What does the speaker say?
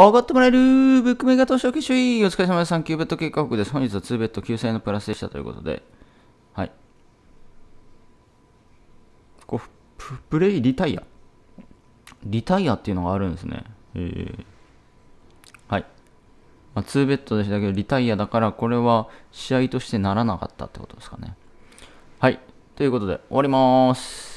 上がってもらえるブックメーカー投資家いいお疲れ様です。3級ベッド計画です。本日は2ベッド9000円のプラスでしたということで。はい。こう、プレイリタイア。リタイアっていうのがあるんですね。えー、はい。まあ、2ベッドでしたけど、リタイアだから、これは試合としてならなかったってことですかね。はい。ということで、終わりまーす。